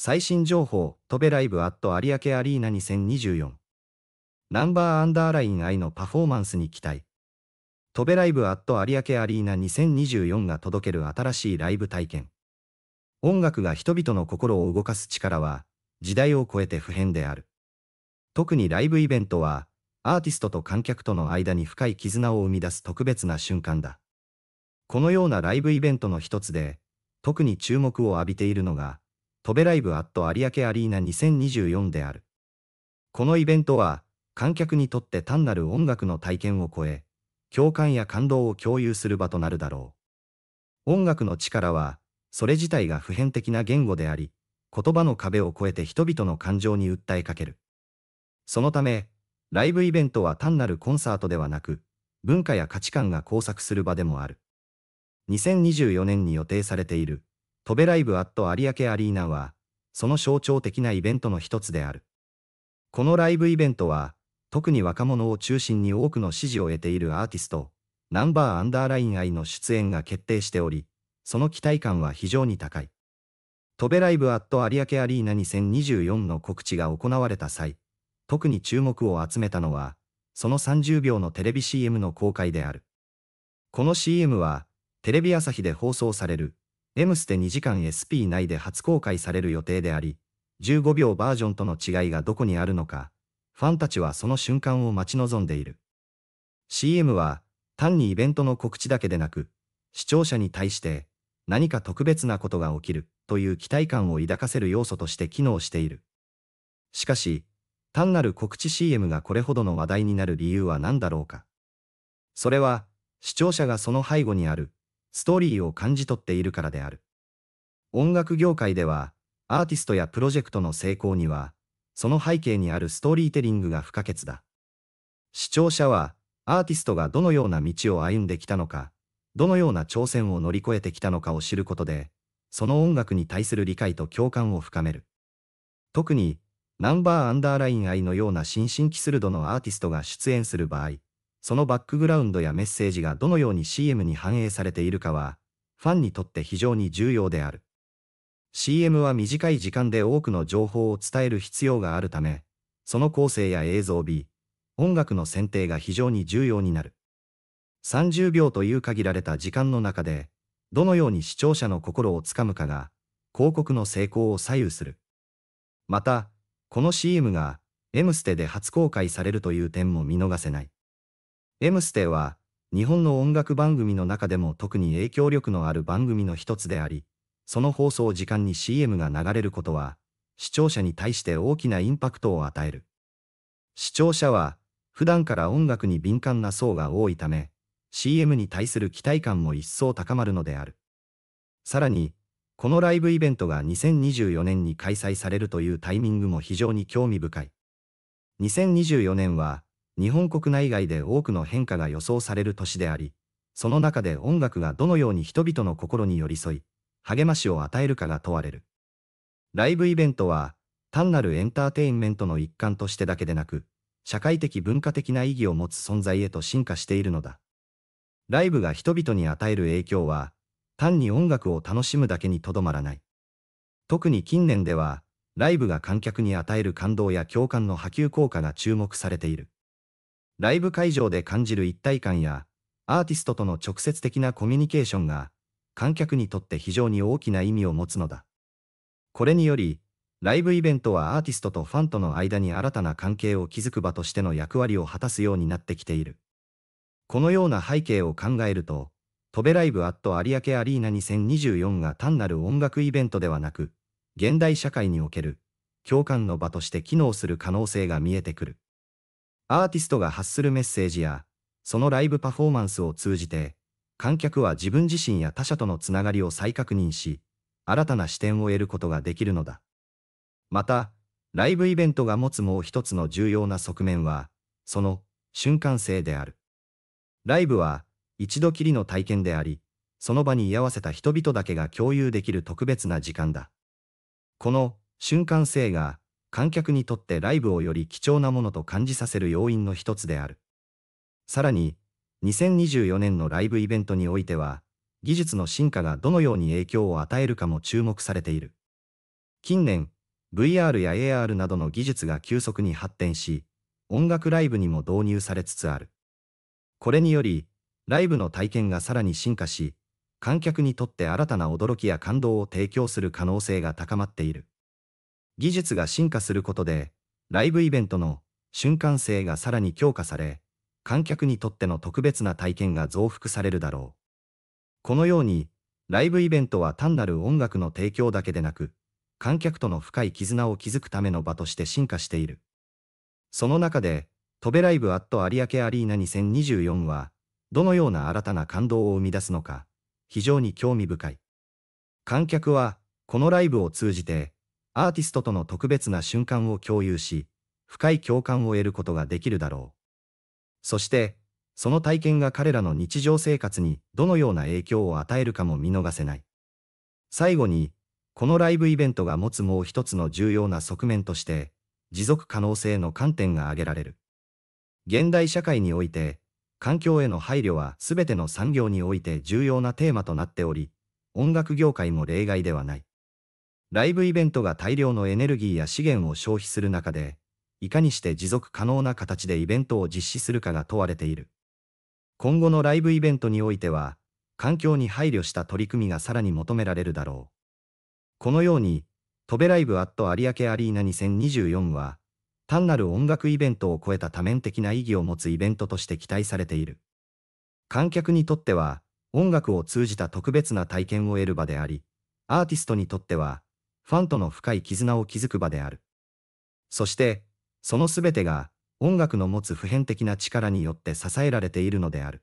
最新情報、飛べライブアット有明アリーナ2024。ナンバーアンダーライン I のパフォーマンスに期待。飛べライブアット有明アリーナ2024が届ける新しいライブ体験。音楽が人々の心を動かす力は、時代を超えて普遍である。特にライブイベントは、アーティストと観客との間に深い絆を生み出す特別な瞬間だ。このようなライブイベントの一つで、特に注目を浴びているのが、飛べライブアット有明アリーナ2024である。このイベントは、観客にとって単なる音楽の体験を超え、共感や感動を共有する場となるだろう。音楽の力は、それ自体が普遍的な言語であり、言葉の壁を越えて人々の感情に訴えかける。そのため、ライブイベントは単なるコンサートではなく、文化や価値観が交錯する場でもある。2024年に予定されている飛べライブアット有明アリーナは、その象徴的なイベントの一つである。このライブイベントは、特に若者を中心に多くの支持を得ているアーティスト、ナンバーアンダーライン愛の出演が決定しており、その期待感は非常に高い。トベライブアット有明アリーナ2024の告知が行われた際、特に注目を集めたのは、その30秒のテレビ CM の公開である。この CM は、テレビ朝日で放送される、M ステ2時間 SP 内で初公開される予定であり、15秒バージョンとの違いがどこにあるのか、ファンたちはその瞬間を待ち望んでいる。CM は、単にイベントの告知だけでなく、視聴者に対して何か特別なことが起きるという期待感を抱かせる要素として機能している。しかし、単なる告知 CM がこれほどの話題になる理由は何だろうか。それは、視聴者がその背後にあるストーリーを感じ取っているからである。音楽業界では、アーティストやプロジェクトの成功には、その背景にあるストーリーテリングが不可欠だ。視聴者は、アーティストがどのような道を歩んできたのか、どのような挑戦を乗り越えてきたのかを知ることで、その音楽に対する理解と共感を深める。特に、ナンバーアンダーライン愛のような新進気鋭のアーティストが出演する場合、そのバックグラウンドやメッセージがどのように CM に反映されているかは、ファンにとって非常に重要である。CM は短い時間で多くの情報を伝える必要があるため、その構成や映像美、音楽の選定が非常に重要になる。30秒という限られた時間の中で、どのように視聴者の心をつかむかが、広告の成功を左右する。また、この CM が、M ステで初公開されるという点も見逃せない。エムステは、日本の音楽番組の中でも特に影響力のある番組の一つであり、その放送時間に CM が流れることは、視聴者に対して大きなインパクトを与える。視聴者は、普段から音楽に敏感な層が多いため、CM に対する期待感も一層高まるのである。さらに、このライブイベントが2024年に開催されるというタイミングも非常に興味深い。2024年は、日本国内外で多くの変化が予想される年であり、その中で音楽がどのように人々の心に寄り添い、励ましを与えるかが問われる。ライブイベントは、単なるエンターテインメントの一環としてだけでなく、社会的文化的な意義を持つ存在へと進化しているのだ。ライブが人々に与える影響は、単に音楽を楽しむだけにとどまらない。特に近年では、ライブが観客に与える感動や共感の波及効果が注目されている。ライブ会場で感じる一体感や、アーティストとの直接的なコミュニケーションが、観客にとって非常に大きな意味を持つのだ。これにより、ライブイベントはアーティストとファンとの間に新たな関係を築く場としての役割を果たすようになってきている。このような背景を考えると、トベライブアット有明アリーナ2024が単なる音楽イベントではなく、現代社会における共感の場として機能する可能性が見えてくる。アーティストが発するメッセージや、そのライブパフォーマンスを通じて、観客は自分自身や他者とのつながりを再確認し、新たな視点を得ることができるのだ。また、ライブイベントが持つもう一つの重要な側面は、その瞬間性である。ライブは一度きりの体験であり、その場に居合わせた人々だけが共有できる特別な時間だ。この瞬間性が観客にとってライブをより貴重なものと感じさせる要因の一つである。さらに、2024年のライブイベントにおいては、技術の進化がどのように影響を与えるかも注目されている。近年、VR や AR などの技術が急速に発展し、音楽ライブにも導入されつつある。これにより、ライブの体験がさらに進化し、観客にとって新たな驚きや感動を提供する可能性が高まっている。技術が進化することで、ライブイベントの瞬間性がさらに強化され、観客にとっての特別な体験が増幅されるだろう。このように、ライブイベントは単なる音楽の提供だけでなく、観客との深い絆を築くための場として進化している。その中で、トベライブアット有明アリーナ2024は、どのような新たな感動を生み出すのか、非常に興味深い。観客は、このライブを通じて、アーティストとの特別な瞬間を共有し、深い共感を得ることができるだろう。そして、その体験が彼らの日常生活にどのような影響を与えるかも見逃せない。最後に、このライブイベントが持つもう一つの重要な側面として、持続可能性の観点が挙げられる。現代社会において、環境への配慮は全ての産業において重要なテーマとなっており、音楽業界も例外ではない。ライブイベントが大量のエネルギーや資源を消費する中で、いかにして持続可能な形でイベントを実施するかが問われている。今後のライブイベントにおいては、環境に配慮した取り組みがさらに求められるだろう。このように、トベライブアット有明アリーナ2024は、単なる音楽イベントを超えた多面的な意義を持つイベントとして期待されている。観客にとっては、音楽を通じた特別な体験を得る場であり、アーティストにとっては、ファンとの深い絆を築く場である。そして、その全てが音楽の持つ普遍的な力によって支えられているのである。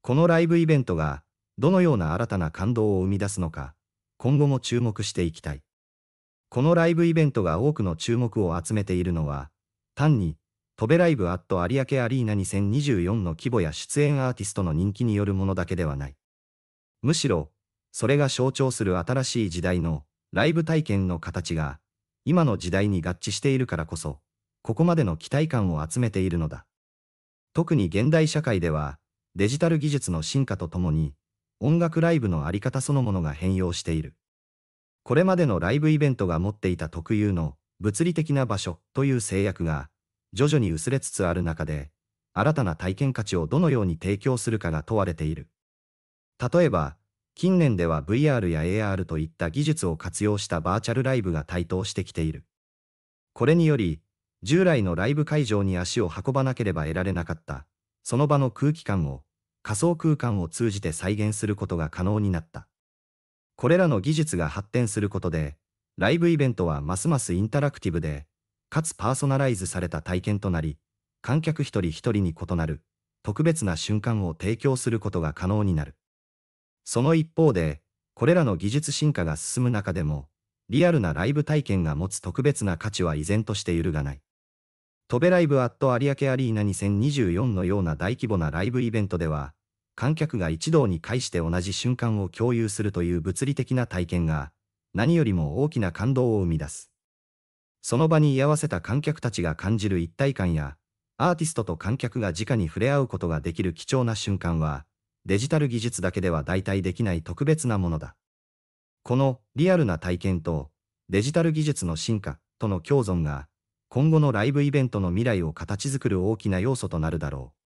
このライブイベントが、どのような新たな感動を生み出すのか、今後も注目していきたい。このライブイベントが多くの注目を集めているのは、単に、飛べライブアット有明アリーナ2024の規模や出演アーティストの人気によるものだけではない。むしろ、それが象徴する新しい時代のライブ体験の形が、今の時代に合致しているからこそ、ここまでの期待感を集めているのだ。特に現代社会では、デジタル技術の進化とともに、音楽ライブのあり方そのものが変容している。これまでのライブイベントが持っていた特有の物理的な場所という制約が徐々に薄れつつある中で、新たな体験価値をどのように提供するかが問われている。例えば、近年では VR や AR といった技術を活用したバーチャルライブが台頭してきている。これにより、従来のライブ会場に足を運ばなければ得られなかった、その場の空気感を、仮想空間を通じて再現することが可能になった。これらの技術が発展することで、ライブイベントはますますインタラクティブで、かつパーソナライズされた体験となり、観客一人一人に異なる、特別な瞬間を提供することが可能になる。その一方で、これらの技術進化が進む中でも、リアルなライブ体験が持つ特別な価値は依然として揺るがない。トベライブアット有明アリーナ2024のような大規模なライブイベントでは、観客が一堂に会して同じ瞬間を共有するという物理的な体験が、何よりも大きな感動を生み出す。その場に居合わせた観客たちが感じる一体感や、アーティストと観客が直に触れ合うことができる貴重な瞬間は、デジタル技術だけでは代替できない特別なものだ。このリアルな体験とデジタル技術の進化との共存が今後のライブイベントの未来を形作る大きな要素となるだろう。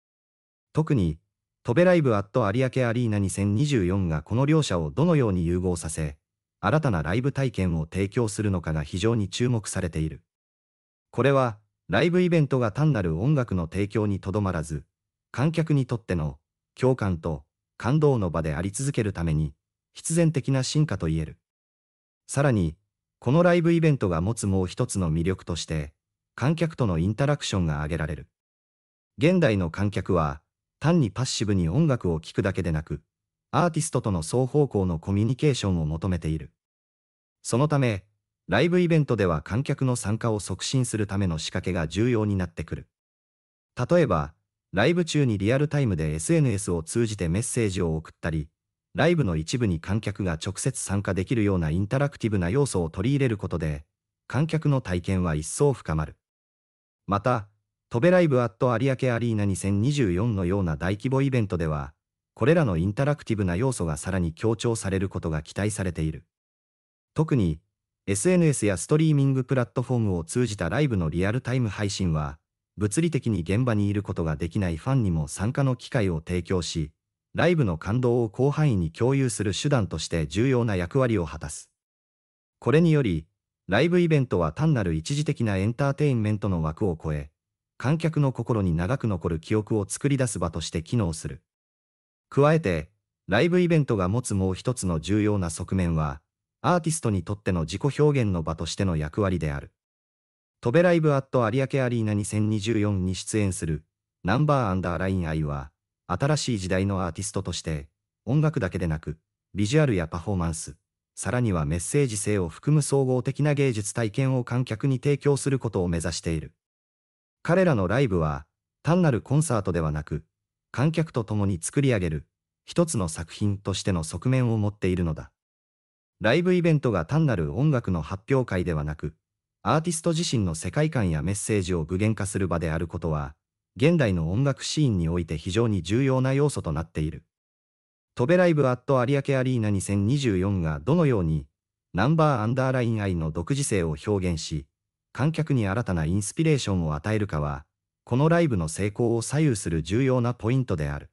特に、トベライブアット有明アリーナ2024がこの両者をどのように融合させ、新たなライブ体験を提供するのかが非常に注目されている。これは、ライブイベントが単なる音楽の提供にとどまらず、観客にとっての共感と感動の場であり続けるために、必然的な進化と言える。さらに、このライブイベントが持つもう一つの魅力として、観客とのインタラクションが挙げられる。現代の観客は、単にパッシブに音楽を聴くだけでなく、アーティストとの双方向のコミュニケーションを求めている。そのため、ライブイベントでは観客の参加を促進するための仕掛けが重要になってくる。例えば、ライブ中にリアルタイムで SNS を通じてメッセージを送ったり、ライブの一部に観客が直接参加できるようなインタラクティブな要素を取り入れることで、観客の体験は一層深まる。また、トベライブアット有明アリーナ2024のような大規模イベントでは、これらのインタラクティブな要素がさらに強調されることが期待されている。特に、SNS やストリーミングプラットフォームを通じたライブのリアルタイム配信は、物理的に現場にいることができないファンにも参加の機会を提供し、ライブの感動を広範囲に共有する手段として重要な役割を果たす。これにより、ライブイベントは単なる一時的なエンターテインメントの枠を超え、観客の心に長く残る記憶を作り出す場として機能する。加えて、ライブイベントが持つもう一つの重要な側面は、アーティストにとっての自己表現の場としての役割である。トベライブアット有明アリーナ2024に出演する、ナンバーアンダーラインアイは、新しい時代のアーティストとして、音楽だけでなく、ビジュアルやパフォーマンス、さらにはメッセージ性を含む総合的な芸術体験を観客に提供することを目指している。彼らのライブは、単なるコンサートではなく、観客と共に作り上げる、一つの作品としての側面を持っているのだ。ライブイベントが単なる音楽の発表会ではなく、アーティスト自身の世界観やメッセージを具現化する場であることは、現代の音楽シーンにおいて非常に重要な要素となっている。トベライブアット有明アリーナ2024がどのように、ナンバーアンダーライン愛の独自性を表現し、観客に新たなインスピレーションを与えるかは、このライブの成功を左右する重要なポイントである。